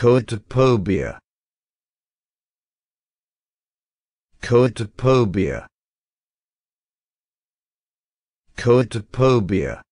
Cotopobia Cotopobia Cotopobia